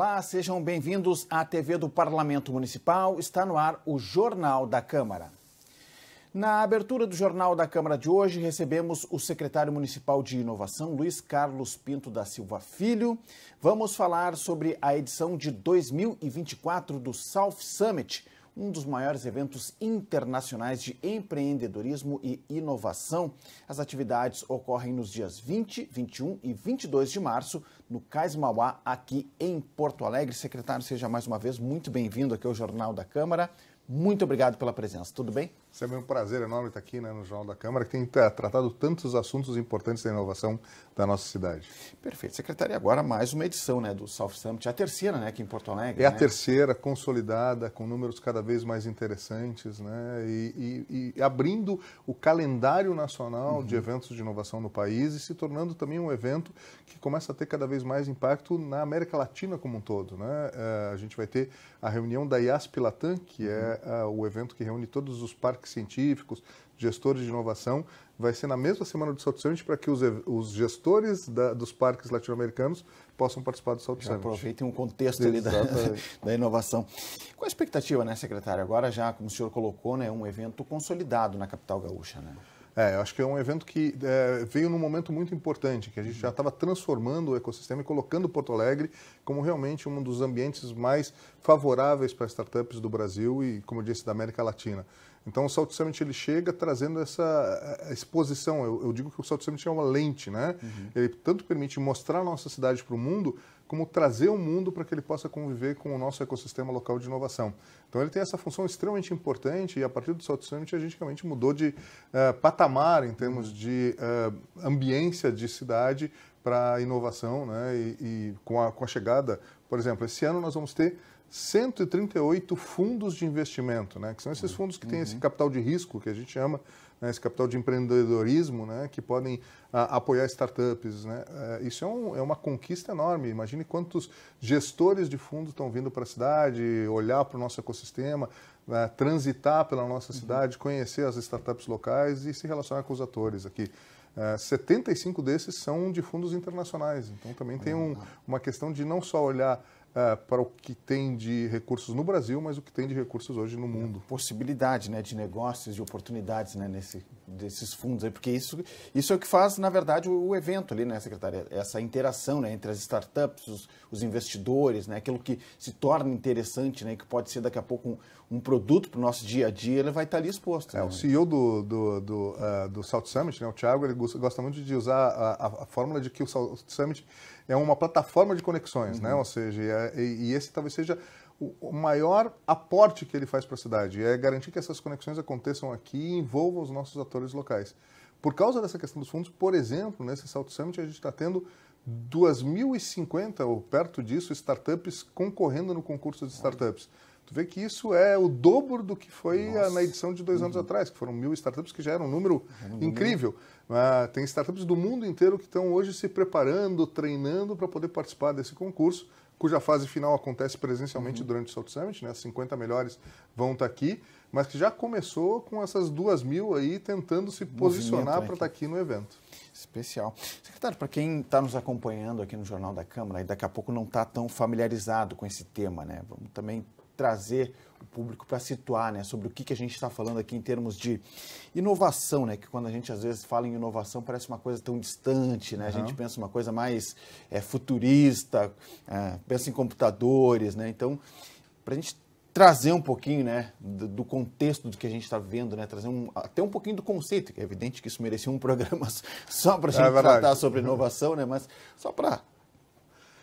Olá, sejam bem-vindos à TV do Parlamento Municipal. Está no ar o Jornal da Câmara. Na abertura do Jornal da Câmara de hoje, recebemos o secretário municipal de Inovação, Luiz Carlos Pinto da Silva Filho. Vamos falar sobre a edição de 2024 do South Summit, um dos maiores eventos internacionais de empreendedorismo e inovação. As atividades ocorrem nos dias 20, 21 e 22 de março no Cais Mauá, aqui em Porto Alegre. Secretário, seja mais uma vez muito bem-vindo aqui ao Jornal da Câmara. Muito obrigado pela presença. Tudo bem? é um prazer enorme estar aqui né, no Jornal da Câmara, que tem tratado tantos assuntos importantes da inovação da nossa cidade. Perfeito. Secretaria, agora mais uma edição né, do South Summit, é a terceira né, aqui em Porto Alegre. É né? a terceira, consolidada, com números cada vez mais interessantes né, e, e, e abrindo o calendário nacional uhum. de eventos de inovação no país e se tornando também um evento que começa a ter cada vez mais impacto na América Latina como um todo. Né? Eh, a gente vai ter a reunião da IASP Latam, que uhum. é eh, o evento que reúne todos os parques científicos, gestores de inovação. Vai ser na mesma semana do South Summit para que os, os gestores da, dos parques latino-americanos possam participar do South já Summit. Aproveitem um contexto ali da, da, inovação. Qual a expectativa, né, secretário? Agora já, como o senhor colocou, né, um evento consolidado na capital gaúcha, né? É, eu acho que é um evento que é, veio num momento muito importante, que a gente já estava transformando o ecossistema e colocando Porto Alegre como realmente um dos ambientes mais favoráveis para startups do Brasil e, como eu disse, da América Latina. Então o Salt Summit ele chega trazendo essa exposição. Eu, eu digo que o Salt Summit é uma lente, né? Uhum. Ele tanto permite mostrar a nossa cidade para o mundo, como trazer o mundo para que ele possa conviver com o nosso ecossistema local de inovação. Então ele tem essa função extremamente importante e a partir do Salt Summit a gente realmente mudou de uh, patamar em termos de uh, ambiência de cidade para inovação, né? E, e com, a, com a chegada, por exemplo, esse ano nós vamos ter 138 fundos de investimento, né? que são esses fundos que têm uhum. esse capital de risco, que a gente chama, né? esse capital de empreendedorismo, né? que podem a, ah, apoiar startups. Né? Uh, isso é, um, é, uma conquista enorme. Imagine quantos gestores de fundos estão vindo para a cidade, olhar para o nosso ecossistema, uh, transitar pela nossa uhum. cidade, uhum. conhecer as startups locais e se relacionar com os atores aqui. Uh, eh, 75 desses são de fundos internacionais. Então também tem um, uhum. uma questão de não só olhar é, para o que tem de recursos no Brasil, mas o que tem de recursos hoje no mundo. Possibilidade né, de negócios e oportunidades né, nesse, desses fundos, aí, porque isso, isso é o que faz, na verdade, o, o evento ali, né, secretária? Essa interação né, entre as startups, os, os, investidores, né, aquilo que se torna interessante, né, que pode ser daqui a pouco um um produto para o nosso dia a dia, ele vai estar tá ali exposto. É, né? O CEO do, do, do, uh, do South Summit, né, o Thiago, ele gosta muito de usar a, a, a, fórmula de que o South Summit é uma plataforma de conexões, né? uhum. né? ou seja, e, é, e, e esse talvez seja o maior aporte que ele faz para a cidade é garantir que essas conexões aconteçam aqui e envolvam os nossos atores locais. Por causa dessa questão dos fundos, por exemplo, nesse South Summit a gente está tendo 2.050 ou perto disso startups concorrendo no concurso de startups. Tu vê que isso é o dobro do que foi a, na edição de dois uhum. anos atrás, que foram mil startups, que já era um número uhum. incrível. Uh, tem startups do mundo inteiro que estão hoje se preparando, treinando para poder participar desse concurso, cuja fase final acontece presencialmente uhum. durante o South Summit, né? As 50 melhores vão estar tá aqui, mas que já começou com essas duas mil aí tentando se posicionar né, para estar tá aqui no evento. Especial. Secretário, para quem está nos acompanhando aqui no Jornal da Câmara e daqui a pouco não está tão familiarizado com esse tema, né? Vamos também trazer o público para situar, né, sobre o que, que a gente está falando aqui em termos de inovação, né, que quando a gente às vezes fala em inovação parece uma coisa tão distante, né, uhum. a gente pensa uma coisa mais é, futurista, é, pensa em computadores, né, então para a gente trazer um pouquinho, né, do, do contexto do que a gente está vendo, né, trazer um, até um pouquinho do conceito, que é evidente que isso merecia um programa só para a é gente é tratar sobre uhum. inovação, né, mas só para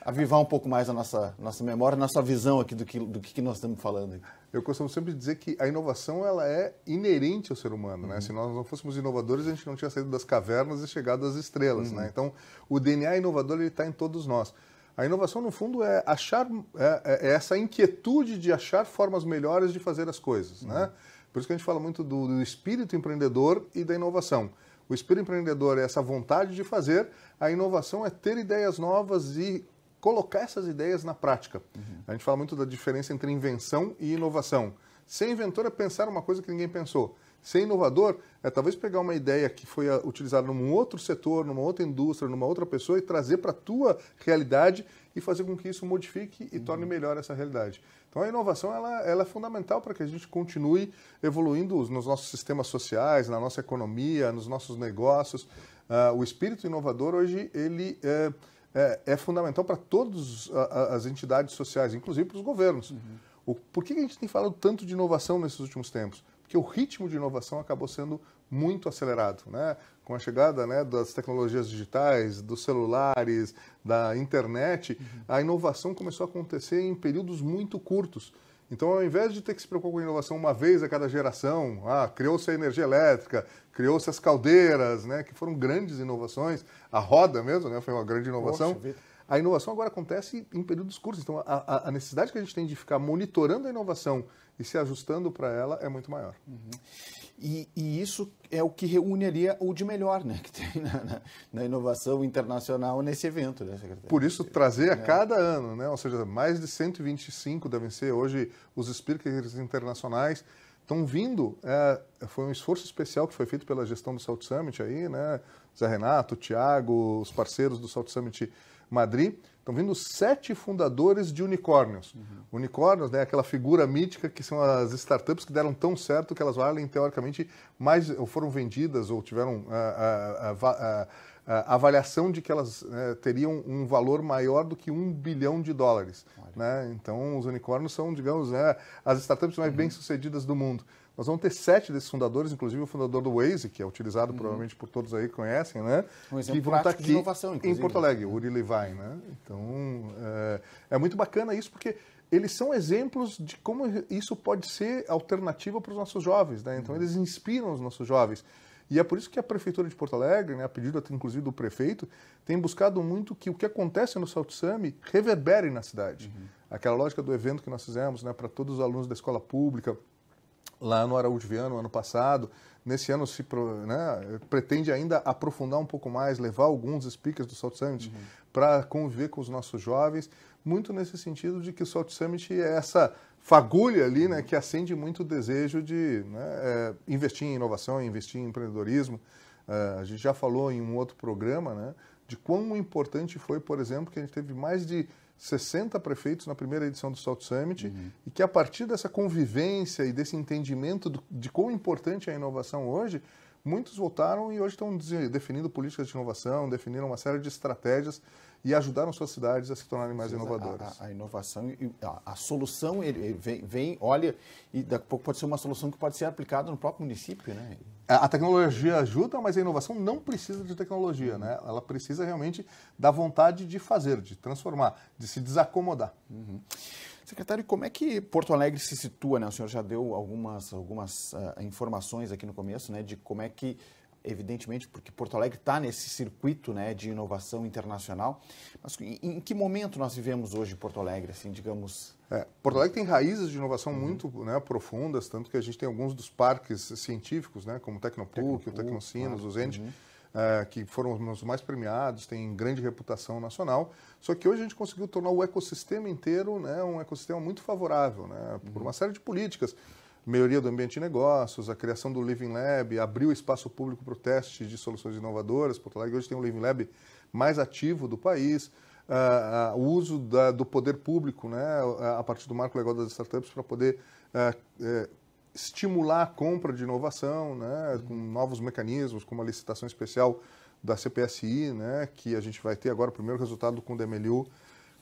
avivar um pouco mais a nossa, nossa memória, nossa visão aqui do que, do que nós estamos falando. Eu costumo sempre dizer que a inovação ela é inerente ao ser humano. Né? Uhum. Né? Se nós não fôssemos inovadores, a gente não tinha saído das cavernas e chegado às estrelas. Né? Uhum. Né? Então, o DNA inovador está em todos nós. A inovação, no fundo, é achar é, é, é essa inquietude de achar formas melhores de fazer as coisas. Né? Uhum. Né? Por isso que a gente fala muito do, do espírito empreendedor e da inovação. O espírito empreendedor é essa vontade de fazer, a inovação é ter ideias novas e colocar essas ideias na prática. Uhum. A gente fala muito da diferença entre invenção e inovação. Ser inventor é pensar uma coisa que ninguém pensou. Ser inovador é talvez pegar uma ideia que foi utilizada num outro setor, numa outra indústria, numa outra pessoa e trazer para a tua realidade e fazer com que isso modifique e uhum. torne melhor essa realidade. Então a inovação ela, ela é fundamental para que a gente continue evoluindo nos nossos sistemas sociais, na nossa economia, nos nossos negócios. Uh, o espírito inovador hoje ele uh, é, é fundamental para todas as entidades sociais, inclusive para os governos. Uhum. O, por que a gente tem falado tanto de inovação nesses últimos tempos? Porque o ritmo de inovação acabou sendo muito acelerado, né? Com a chegada né, das tecnologias digitais, dos celulares, da internet, uhum. a inovação começou a acontecer em períodos muito curtos. Então, ao invés de ter que se preocupar com inovação uma vez a cada geração, ah, criou-se a energia elétrica, criou-se as caldeiras, né, que foram grandes inovações. A roda mesmo, né, foi uma grande inovação. Poxa, a inovação agora acontece em períodos curtos, então a, a, necessidade que a gente tem de ficar monitorando a inovação e se ajustando para ela é muito maior. Uhum. E, e, isso é o que reúne ali o de melhor né, que tem na, na, na inovação internacional nesse evento, né, Por isso, trazer a é. cada ano, né, ou seja, mais de 125 devem ser hoje os speakers internacionais estão vindo. É, foi um esforço especial que foi feito pela gestão do South Summit aí, né? Zé Renato, Tiago, os parceiros do South Summit Madrid. Estão vindo sete fundadores de unicórnios. Uhum. Unicórnios, né, aquela figura mítica que são as startups que deram tão certo que elas valem, teoricamente, mais ou foram vendidas ou tiveram. É, é, é, a avaliação de que elas né, teriam um valor maior do que um bilhão de dólares. Né? Então, os unicórnios são, digamos, né, as startups mais uhum. bem-sucedidas do mundo. Nós vamos ter sete desses fundadores, inclusive o fundador do Waze, que é utilizado uhum. provavelmente por todos aí conhecem, né? Um exemplo que vão tá estar aqui inovação, em Porto Alegre, Uri Levine, né? Então, é, é muito bacana isso porque eles são exemplos de como isso pode ser alternativa para os nossos jovens, né? Então, uhum. eles inspiram os nossos jovens. E é por isso que a Prefeitura de Porto Alegre, né, a pedido até, inclusive do prefeito, tem buscado muito que o que acontece no Salto Sami reverbere na cidade. Uhum. Aquela lógica do evento que nós fizemos né, para todos os alunos da escola pública, lá no Araújo Viano ano passado. Nesse ano se né, pretende ainda aprofundar um pouco mais, levar alguns speakers do South Summit uhum. para conviver com os nossos jovens, muito nesse sentido de que o South Summit é essa fagulha ali, né, uhum. que acende muito o desejo de né, é, investir em inovação, investir em empreendedorismo. É, a gente já falou em um outro programa, né, de quão importante foi, por exemplo, que a gente teve mais de 60 prefeitos na primeira edição do Salt Summit uhum. e que a partir dessa convivência e desse entendimento do, de quão importante é a inovação hoje, muitos voltaram e hoje estão definindo políticas de inovação, definindo uma série de estratégias e ajudaram suas cidades a se tornarem mais inovadoras. A, a, a inovação, a, a solução ele vem, vem, olha, e daqui a pouco pode ser uma solução que pode ser aplicada no próprio município, né? É, a tecnologia ajuda, mas a inovação não precisa de tecnologia, né? Uhum. Ela precisa realmente da vontade de fazer, de transformar, de se desacomodar. Uhum. Secretário, como é que Porto Alegre se situa? Né? O senhor já deu algumas, algumas uh, informações aqui no começo né, de como é que, evidentemente, porque Porto Alegre está nesse circuito né, de inovação internacional, mas em, em, que momento nós vivemos hoje Porto Alegre, assim, digamos? É, Porto Alegre tem raízes de inovação uhum. muito né, profundas, tanto que a gente tem alguns dos parques científicos, né, como o Tecnopuc, Tecnopuc o Tecnocinos, claro. os uhum é, que foram os mais premiados, têm grande reputação nacional. Só que hoje a gente conseguiu tornar o ecossistema inteiro né, um ecossistema muito favorável, né, por uma série de políticas. Melhoria do ambiente de negócios, a criação do Living Lab, abriu espaço público para o teste de soluções inovadoras. Porto Alegre hoje tem o Living Lab mais ativo do país. Uh, uh, o uso da, do poder público, né, a partir do marco legal das startups, para poder uh, estimular a compra de inovação, né, com novos mecanismos, como a licitação especial da CPSI, né, que a gente vai ter agora o primeiro resultado com o DMLU,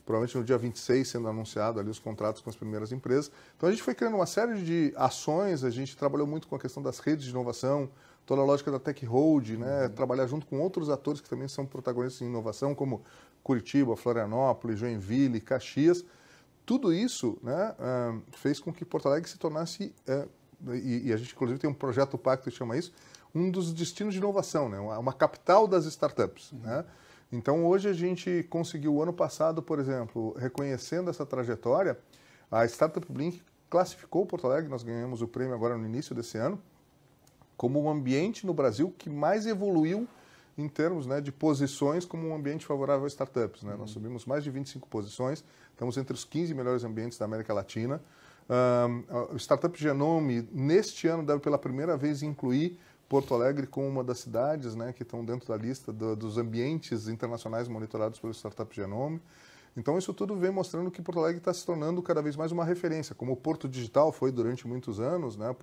provavelmente no dia 26 sendo anunciado ali os contratos com as primeiras empresas. Então a gente foi criando uma série de ações, a gente trabalhou muito com a questão das redes de inovação, toda a lógica da tech hold, né, uhum. trabalhar junto com outros atores que também são protagonistas em inovação, como Curitiba, Florianópolis, Joinville, Caxias. Tudo isso né, fez com que Porto Alegre se tornasse eh, e, e a gente inclusive tem um projeto Pacto que chama isso, um dos destinos de inovação, né? uma, uma capital das startups. Uhum. Né? Então, hoje a gente conseguiu, ano passado, por exemplo, reconhecendo essa trajetória, a Startup Blink classificou Porto Alegre, nós ganhamos o prêmio agora no início desse ano, como o um ambiente no Brasil que mais evoluiu em termos né, de posições como um ambiente favorável a startups. Né? Uhum. Nós subimos mais de 25 posições, estamos entre os 15 melhores ambientes da América Latina. Um, a Startup Genome, neste ano, deve pela primeira vez incluir Porto Alegre como uma das cidades né, que estão dentro da lista do, dos ambientes internacionais monitorados pelo Startup Genome. Então, isso tudo vem mostrando que Porto Alegre está se tornando cada vez mais uma referência, como o Porto Digital foi durante muitos anos né,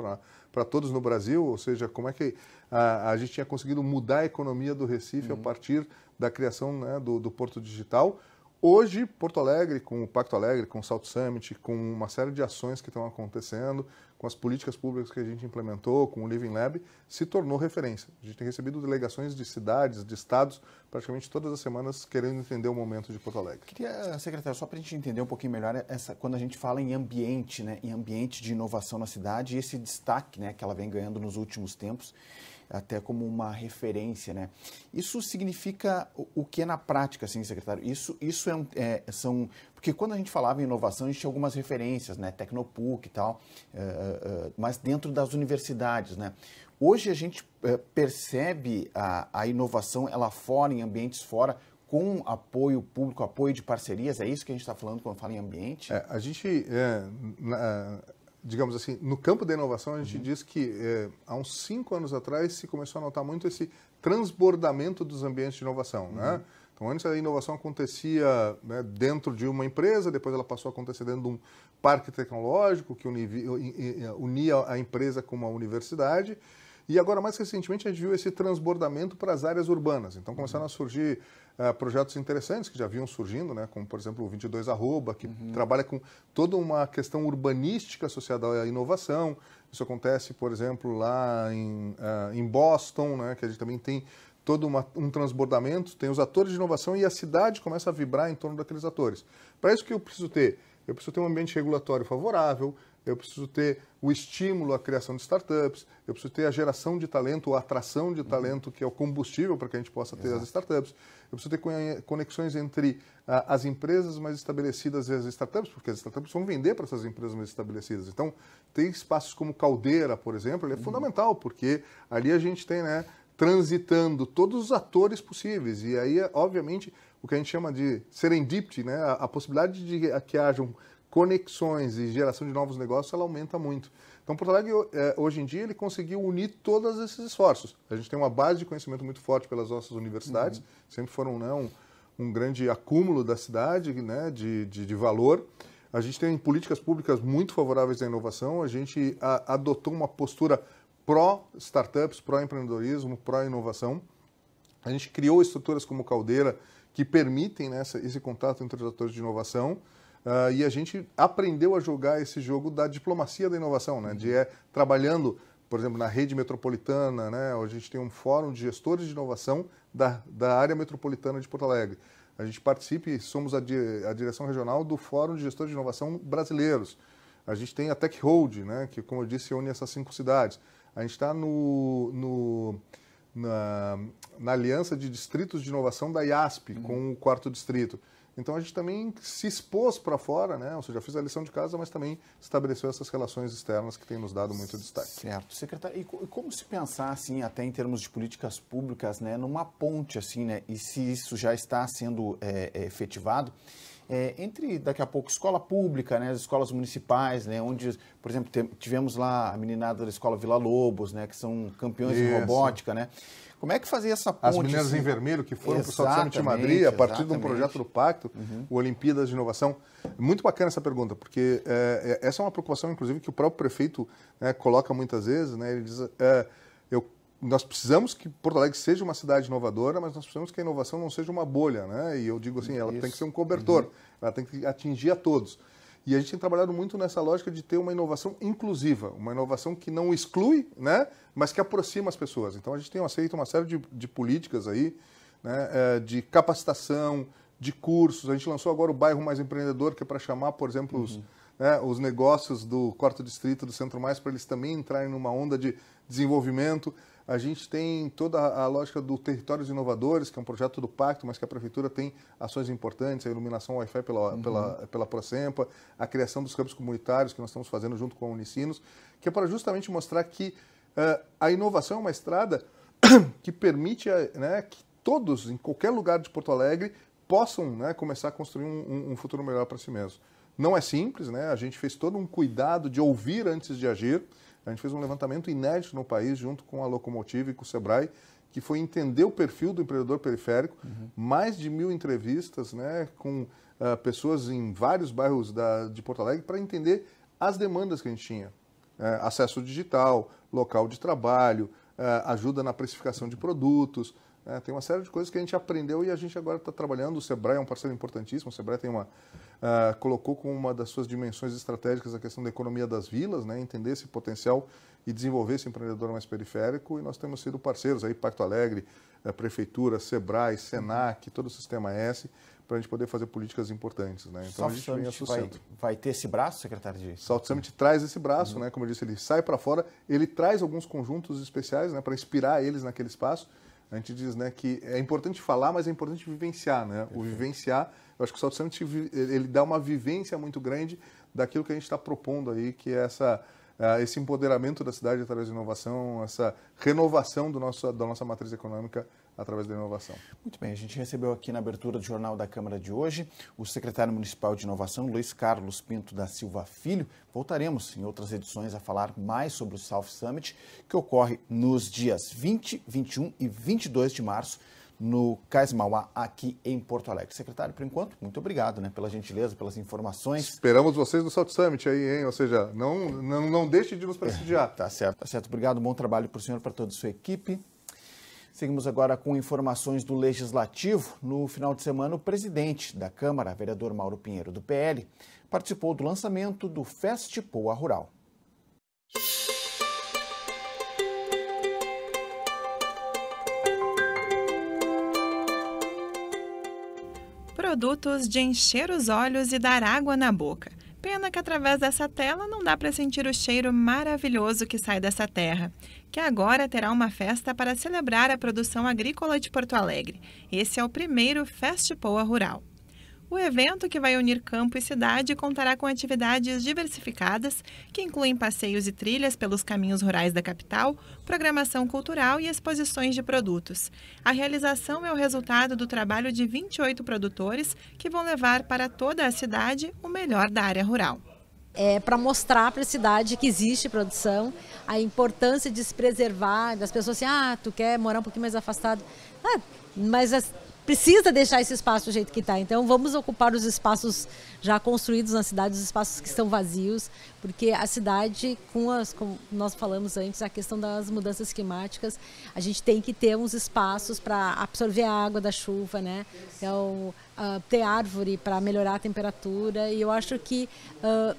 para todos no Brasil, ou seja, como é que a, a, gente tinha conseguido mudar a economia do Recife uhum. a partir da criação né, do, do Porto Digital, Hoje, Porto Alegre, com o Pacto Alegre, com o Salto Summit, com uma série de ações que estão acontecendo, com as políticas públicas que a gente implementou, com o Living Lab, se tornou referência. A gente tem recebido delegações de cidades, de estados, praticamente todas as semanas, querendo entender o momento de Porto Alegre. Queria, secretário, só para a gente entender um pouquinho melhor, essa, quando a gente fala em ambiente, né, em ambiente de inovação na cidade, e esse destaque né, que ela vem ganhando nos últimos tempos, até como uma referência, né? Isso significa o, que é na prática, assim, secretário? Isso, isso é, um, é são porque quando a gente falava em inovação, a gente tinha algumas referências, né? Tecnopuc e tal, eh, eh, eh, mas dentro das universidades, né? Hoje a gente percebe a, a inovação ela fora, em ambientes fora, com apoio público, apoio de parcerias, é isso que a gente está falando quando fala em ambiente? É, a gente, é, na, digamos assim, no campo da inovação, a gente uhum. diz que é, há uns cinco anos atrás se começou a notar muito esse transbordamento dos ambientes de inovação. Né? Uhum. Né? Então, antes a inovação acontecia né, dentro de uma empresa, depois ela passou a acontecer dentro de um parque tecnológico que eh, eh, unia a empresa com uma universidade. E agora, mais recentemente, a gente viu esse transbordamento para as áreas urbanas. Então, começaram uhum. a surgir eh, projetos interessantes que já vinham surgindo, né? como por exemplo o 22 Arroba, que uhum. trabalha com toda uma questão urbanística associada à inovação. Isso acontece, por exemplo, lá em, uh, em Boston, né? que a gente também tem todo uma, um transbordamento, tem os atores de inovação e a cidade começa a vibrar em torno daqueles atores. Para isso que eu preciso ter? Eu preciso ter um ambiente regulatório favorável, eu preciso ter o estímulo à criação de startups, eu preciso ter a geração de talento, a atração de talento, que é o combustível para que a gente possa ter Exato. as startups. Eu preciso ter conexões entre ah, as empresas mais estabelecidas e as startups, porque as startups vão vender para essas empresas mais estabelecidas. Então, tem espaços como Caldeira, por exemplo, ele é uhum. fundamental, porque ali a gente tem, né, transitando todos os atores possíveis. E aí, obviamente, o que a gente chama de serendipity, né, a, a possibilidade de que haja um conexões e geração de novos negócios, ela aumenta muito. Então, Porto Alegre, é, hoje em dia, ele conseguiu unir todos esses esforços. A gente tem uma base de conhecimento muito forte pelas nossas universidades, uhum. sempre foram né, um, um, grande acúmulo da cidade né, de, de, de, valor. A gente tem políticas públicas muito favoráveis à inovação, a gente a, adotou uma postura pró-startups, pró-empreendedorismo, pró-inovação. A gente criou estruturas como Caldeira que permitem né, esse contato entre os atores de inovação. Uh, e a gente aprendeu a jogar esse jogo da diplomacia da inovação, né? de é, trabalhando, por exemplo, na rede metropolitana, né? a gente tem um fórum de gestores de inovação da, da área metropolitana de Porto Alegre. A gente participa e somos a, a direção regional do Fórum de Gestores de Inovação Brasileiros. A gente tem a Tech Hold, né? que, como eu disse, une essas cinco cidades. A gente está no, no na, na, Aliança de Distritos de Inovação da IASP, uhum. com o quarto distrito. Então a gente também se expôs para fora, né? ou seja, fez a lição de casa, mas também estabeleceu essas relações externas que têm nos dado muito destaque. Certo. Secretário, e como se pensar, assim, até em termos de políticas públicas, né, numa ponte, assim, né, e se isso já está sendo é, é efetivado, é, entre daqui a pouco escola pública, né, as escolas municipais, né, onde, por exemplo, tivemos lá a meninada da escola Vila Lobos, né, que são campeões Isso. robótica, né? Como é que fazia essa ponte? As meninas assim? em vermelho que foram para o Salto Summit Madrid a partir exatamente. de um projeto do Pacto, uhum. o Olimpíadas de Inovação. Muito bacana essa pergunta, porque é, essa é uma preocupação, inclusive, que o próprio prefeito né, coloca muitas vezes. Né, ele diz, é, eu, nós precisamos que Porto Alegre seja uma cidade inovadora, mas nós precisamos que a inovação não seja uma bolha. Né? E eu digo assim, ela Isso. tem que ser um cobertor, uhum. ela tem que atingir a todos. E a gente tem trabalhado muito nessa lógica de ter uma inovação inclusiva, uma inovação que não exclui, né, mas que aproxima as pessoas. Então a gente tem aceito uma série de, de políticas aí, né, é, de capacitação, de cursos. A gente lançou agora o bairro mais empreendedor, que é para chamar, por exemplo, uhum. os, né, os negócios do quarto distrito do Centro Mais para eles também entrarem numa onda de desenvolvimento. A gente tem toda a lógica do Territórios Inovadores, que é um projeto do Pacto, mas que a Prefeitura tem ações importantes, a iluminação Wi-Fi pela, uhum. pela, pela Procempa, a criação dos campos comunitários que nós estamos fazendo junto com a Unicinos, que é para justamente mostrar que uh, a inovação é uma estrada que permite né, que todos, em qualquer lugar de Porto Alegre, possam né, começar a construir um, um futuro melhor para si mesmo Não é simples, né? a gente fez todo um cuidado de ouvir antes de agir, a gente fez um levantamento inédito no país, junto com a Locomotiva e com o Sebrae, que foi entender o perfil do empreendedor periférico, uhum. mais de mil entrevistas né, com uh, pessoas em vários bairros da, de Porto Alegre para entender as demandas que a gente tinha. É, acesso digital, local de trabalho, uh, ajuda na precificação de produtos, é, tem uma série de coisas que a gente aprendeu e a gente agora está trabalhando. O Sebrae é um parceiro importantíssimo. O Sebrae tem uma, uh, colocou como uma das suas dimensões estratégicas a questão da economia das vilas, né? entender esse potencial e desenvolver esse empreendedor mais periférico. E nós temos sido parceiros aí, Pacto Alegre, é, Prefeitura, Sebrae, Senac, todo o Sistema S, para a gente poder fazer políticas importantes. Né? Então South a gente Summit vem Vai, vai, ter esse braço, secretário de. South Summit traz esse braço, uhum. né? como eu disse, ele sai para fora, ele traz alguns conjuntos especiais né? para inspirar eles naquele espaço a gente diz né, que é importante falar, mas é importante vivenciar. Né? O vivenciar, eu acho que o Salto ele dá uma vivência muito grande daquilo que a gente está propondo aí, que é essa, é, esse empoderamento da cidade através da inovação, essa renovação do nosso, da nossa matriz econômica através da inovação. Muito bem, a gente recebeu aqui na abertura do Jornal da Câmara de hoje o secretário municipal de inovação, Luiz Carlos Pinto da Silva Filho. Voltaremos em outras edições a falar mais sobre o South Summit, que ocorre nos dias 20, 21 e 22 de março no Cais Mauá, aqui em Porto Alegre. Secretário, por enquanto, muito obrigado né, pela gentileza, pelas informações. Esperamos vocês no South Summit aí, hein? Ou seja, não, não, não deixe de nos prestigiar. tá certo, tá certo. Obrigado, bom trabalho para o senhor, para toda a sua equipe. Seguimos agora com informações do Legislativo. No final de semana, o presidente da Câmara, vereador Mauro Pinheiro, do PL, participou do lançamento do Festipoa Rural. Produtos de encher os olhos e dar água na boca. Pena que através dessa tela não dá para sentir o cheiro maravilhoso que sai dessa terra, que agora terá uma festa para celebrar a produção agrícola de Porto Alegre. Esse é o primeiro Festipoa Rural. O evento, que vai unir campo e cidade, contará com atividades diversificadas, que incluem passeios e trilhas pelos caminhos rurais da capital, programação cultural e exposições de produtos. A realização é o resultado do trabalho de 28 produtores que vão levar para toda a cidade o melhor da área rural. É para mostrar para a cidade que existe produção, a importância de se preservar, das pessoas assim, ah, tu quer morar um pouquinho mais afastado. Ah, mas precisa deixar esse espaço do jeito que está. Então vamos ocupar os espaços já construídos na cidade, os espaços que estão vazios, porque a cidade, com as, como nós falamos antes, a questão das mudanças climáticas, a gente tem que ter uns espaços para absorver a água da chuva, né? Então, uh, ter árvore para melhorar a temperatura. E eu acho que uh,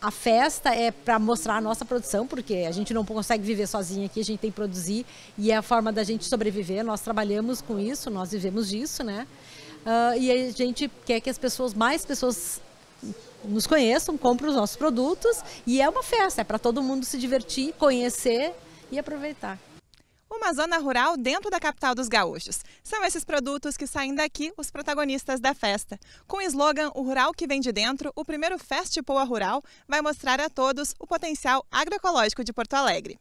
a festa é para mostrar a nossa produção, porque a gente não consegue viver sozinha aqui, a gente tem que produzir e é a forma da gente sobreviver. Nós trabalhamos com isso, nós vivemos disso, né? Uh, e a gente quer que as pessoas, mais pessoas nos conheçam, comprem os nossos produtos e é uma festa, é para todo mundo se divertir, conhecer e aproveitar uma zona rural dentro da capital dos gaúchos. São esses produtos que saem daqui os protagonistas da festa. Com o slogan O Rural que Vem de Dentro, o primeiro Festipoa Rural vai mostrar a todos o potencial agroecológico de Porto Alegre.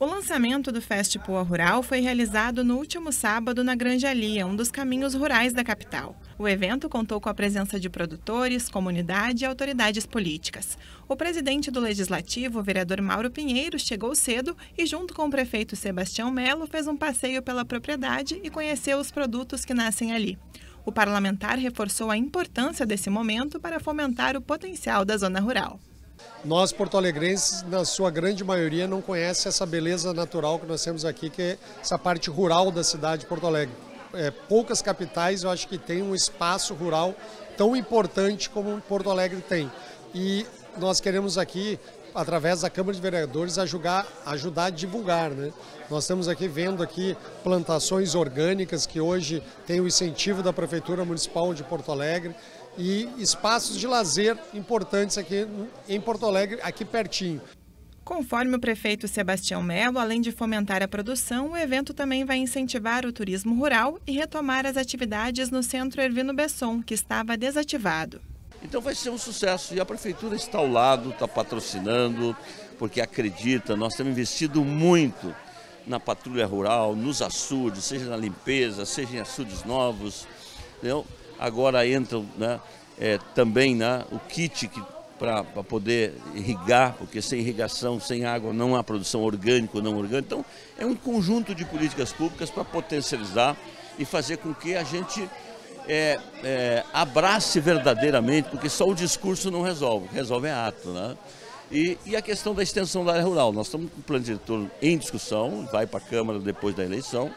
O lançamento do Festipoa Rural foi realizado no último sábado na Granja Lia, um dos caminhos rurais da capital. O evento contou com a presença de produtores, comunidade e autoridades políticas. O presidente do Legislativo, o vereador Mauro Pinheiro, chegou cedo e, junto com o prefeito Sebastião Melo, fez um passeio pela propriedade e conheceu os produtos que nascem ali. O parlamentar reforçou a importância desse momento para fomentar o potencial da zona rural. Nós, porto-alegrenses, na sua grande maioria, não conhece essa beleza natural que nós temos aqui, que é essa parte rural da cidade de Porto Alegre é, poucas capitais eu acho que tem um espaço rural tão importante como Porto Alegre tem. E nós queremos aqui, através da Câmara de Vereadores, ajudar, ajudar a divulgar. Né? Nós estamos aqui vendo aqui plantações orgânicas que hoje tem o incentivo da Prefeitura Municipal de Porto Alegre e espaços de lazer importantes aqui em Porto Alegre, aqui pertinho. Conforme o prefeito Sebastião Melo, além de fomentar a produção, o evento também vai incentivar o turismo rural e retomar as atividades no centro Ervino Besson, que estava desativado. Então vai ser um sucesso e a prefeitura está ao lado, está patrocinando, porque acredita, nós temos investido muito na patrulha rural, nos açudes, seja na limpeza, seja em açudes novos. Entendeu? Agora entram né, é, também né, o kit que para poder irrigar, porque sem irrigação, sem água, não há produção orgânica ou não orgânica. Então, é um conjunto de políticas públicas para potencializar e fazer com que a gente é, é, abrace verdadeiramente, porque só o discurso não resolve, o que resolve é ato. Né? E, e, a questão da extensão da área rural. Nós estamos com o plano diretor em discussão, vai para a Câmara depois da eleição,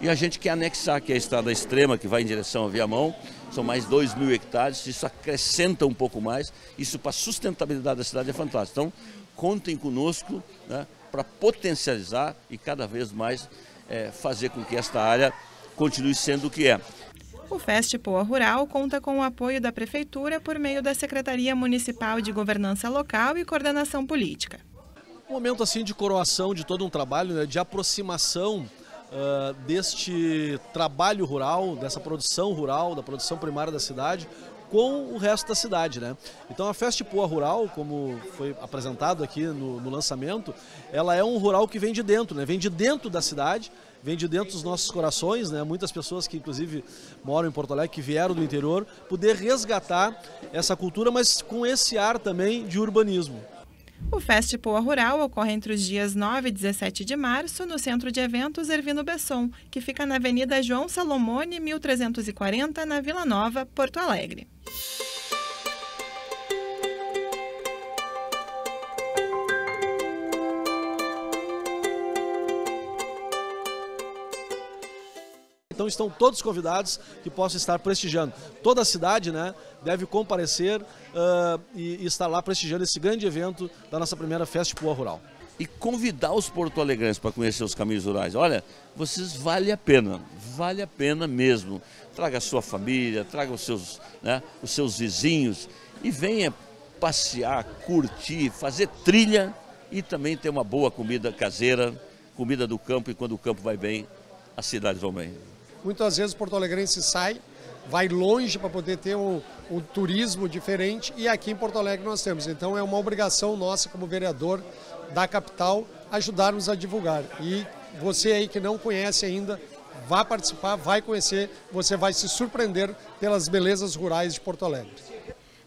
e a gente quer anexar aqui é a estrada extrema, que vai em direção a Viamão, são mais 2 mil hectares, isso acrescenta um pouco mais, isso para a sustentabilidade da cidade é fantástico. Então, contem conosco né, para potencializar e cada vez mais é, fazer com que esta área continue sendo o que é. O Festipoa Rural conta com o apoio da Prefeitura por meio da Secretaria Municipal de Governança Local e Coordenação Política. Um momento assim de coroação de todo um trabalho, né, de aproximação ah, deste trabalho rural, dessa produção rural, da produção primária da cidade, com o resto da cidade, né? Então a Festa Poa Rural, como foi apresentado aqui no, no, lançamento, ela é um rural que vem de dentro, né? Vem de dentro da cidade, vem de dentro dos nossos corações, né? Muitas pessoas que inclusive moram em Porto Alegre, que vieram do interior, poder resgatar essa cultura, mas com esse ar também de urbanismo. O Festipoa Rural ocorre entre os dias 9 e 17 de março no Centro de Eventos Ervino Besson, que fica na Avenida João Salomone, 1340, na Vila Nova, Porto Alegre. Então estão todos convidados que possam estar prestigiando. Toda a cidade né, deve comparecer uh, e, e, estar lá prestigiando esse grande evento da nossa primeira Festa Pua Rural. E convidar os porto-alegrenses para conhecer os caminhos rurais. Olha, vocês vale a pena, vale a pena mesmo. Traga a sua família, traga os seus, né, os seus vizinhos e venha passear, curtir, fazer trilha e também ter uma boa comida caseira, comida do campo, e quando o campo vai bem, as cidades vão bem. Muitas vezes o Porto Alegrense sai, vai longe para poder ter um, um, turismo diferente e aqui em Porto Alegre nós temos. Então é uma obrigação nossa como vereador da capital ajudarmos a divulgar. E você aí que não conhece ainda, vá participar, vai conhecer, você vai se surpreender pelas belezas rurais de Porto Alegre.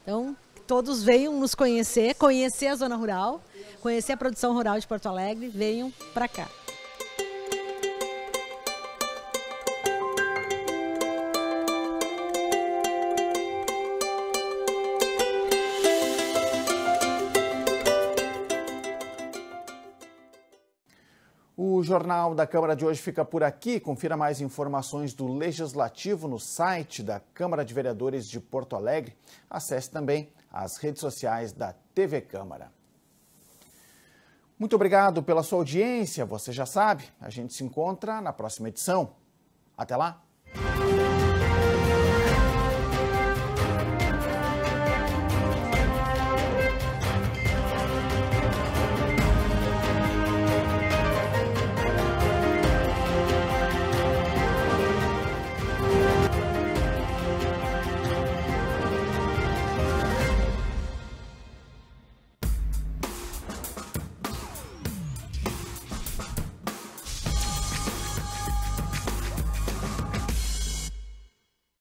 Então, todos venham nos conhecer, conhecer a zona rural, conhecer a produção rural de Porto Alegre, venham para cá. Jornal da Câmara de hoje fica por aqui. Confira mais informações do Legislativo no site da Câmara de Vereadores de Porto Alegre. Acesse também as redes sociais da TV Câmara. Muito obrigado pela sua audiência. Você já sabe, a gente se encontra na próxima edição. Até lá!